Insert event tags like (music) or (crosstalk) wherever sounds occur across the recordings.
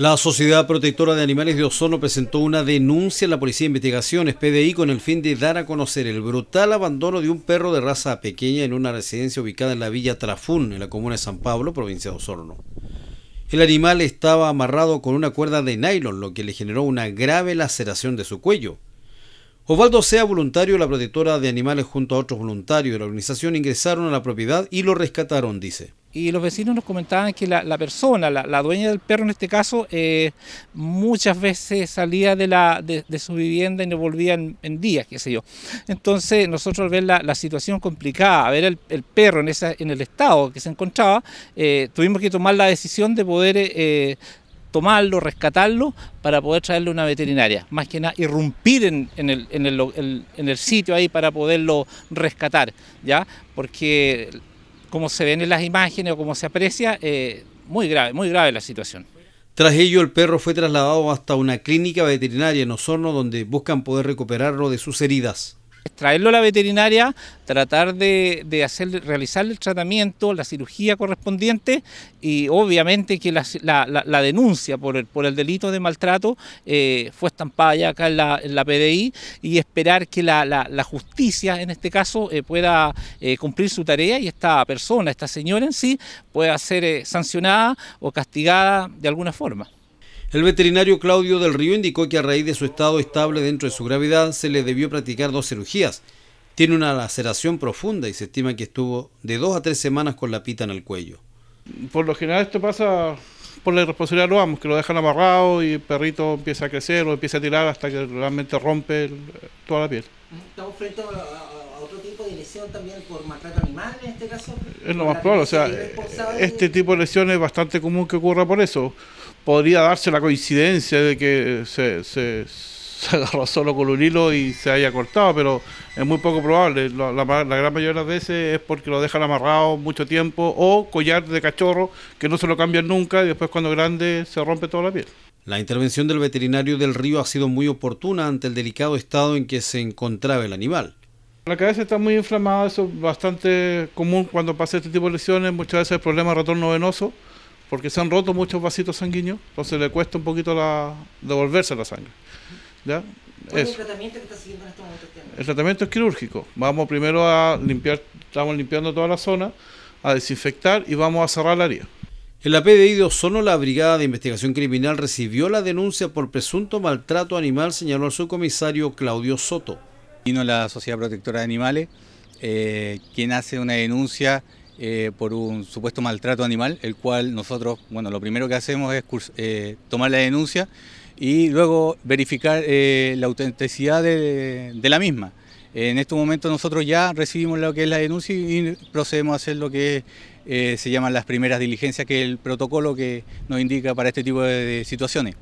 La Sociedad Protectora de Animales de Osorno presentó una denuncia a la Policía de Investigaciones, PDI, con el fin de dar a conocer el brutal abandono de un perro de raza pequeña en una residencia ubicada en la Villa Trafún, en la comuna de San Pablo, provincia de Osorno. El animal estaba amarrado con una cuerda de nylon, lo que le generó una grave laceración de su cuello. Osvaldo Sea, voluntario, la protectora de animales junto a otros voluntarios de la organización ingresaron a la propiedad y lo rescataron, dice y los vecinos nos comentaban que la, persona, la, dueña del perro en este caso, eh, muchas veces salía de, la, de, su vivienda y no volvía en, días, qué sé yo. Entonces nosotros al ver la, situación complicada, ver el, perro en, esa, en el estado que se encontraba, eh, tuvimos que tomar la decisión de poder... Eh, tomarlo, rescatarlo, para poder traerlo a una veterinaria. Más que nada, irrumpir en, el, en, el, sitio ahí para poderlo rescatar, ¿ya? Porque como se ven en las imágenes o como se aprecia, eh, muy grave, muy grave la situación. Tras ello, el perro fue trasladado hasta una clínica veterinaria en Osorno, donde buscan poder recuperarlo de sus heridas. Extraerlo a la veterinaria, tratar de, de hacer, realizar el tratamiento, la cirugía correspondiente y obviamente que la, denuncia por el, delito de maltrato eh, fue estampada ya acá en la, PDI y esperar que la, justicia en este caso eh, pueda eh, cumplir su tarea y esta persona, esta señora en sí, pueda ser sancionada o castigada de alguna forma. El veterinario Claudio del Río indicó que a raíz de su estado estable dentro de su gravedad se le debió practicar dos cirugías. Tiene una laceración profunda y se estima que estuvo de dos a tres semanas con la pita en el cuello. Por lo general esto pasa por la irresponsabilidad de los amos, que lo dejan amarrado y el perrito empieza a crecer o empieza a tirar hasta que realmente rompe toda la piel. ¿Estamos frente a, otro tipo de lesión también por maltrato animal en este caso? Es lo más probable, o sea, este tipo de lesión es bastante común que ocurra por eso podría darse la coincidencia de que se, se, (laughs) agarró solo con un hilo y se haya cortado, pero es muy poco probable. La, gran mayoría de las veces es porque lo dejan amarrado mucho tiempo o collar de cachorro que no se lo cambian nunca y después cuando grande se rompe toda la piel. La intervención del veterinario del río ha sido muy oportuna ante el delicado estado en que se encontraba el animal. La cabeza está muy inflamada, eso es bastante común cuando pasa este tipo de lesiones, muchas veces el problema retorno venoso porque se han roto muchos vasitos sanguíneos, entonces le cuesta un poquito la, devolverse la sangre. ¿Ya? ¿Cuál es el tratamiento que está siguiendo en este momento? El tratamiento es quirúrgico. Vamos primero a limpiar, estamos limpiando toda la zona, a desinfectar y vamos a cerrar la herida. En la PDI de la Brigada de Investigación Criminal recibió la denuncia por presunto maltrato animal, señaló el subcomisario Claudio Soto. Vino la Sociedad Protectora de Animales, eh, quien hace una denuncia eh, por un supuesto maltrato animal, el cual nosotros, bueno, lo primero que hacemos es eh, tomar la denuncia y luego verificar eh, la autenticidad de, la misma. En este momento nosotros ya recibimos lo que es la denuncia y procedemos a hacer lo que se llaman las primeras diligencias, que es el protocolo que nos indica para este tipo de, de situaciones.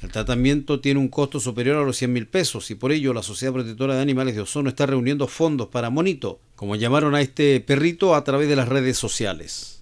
El tratamiento tiene un costo superior a los 100 mil pesos y por ello la Sociedad Protectora de Animales de Ozono está reuniendo fondos para Monito, como llamaron a este perrito a través de las redes sociales.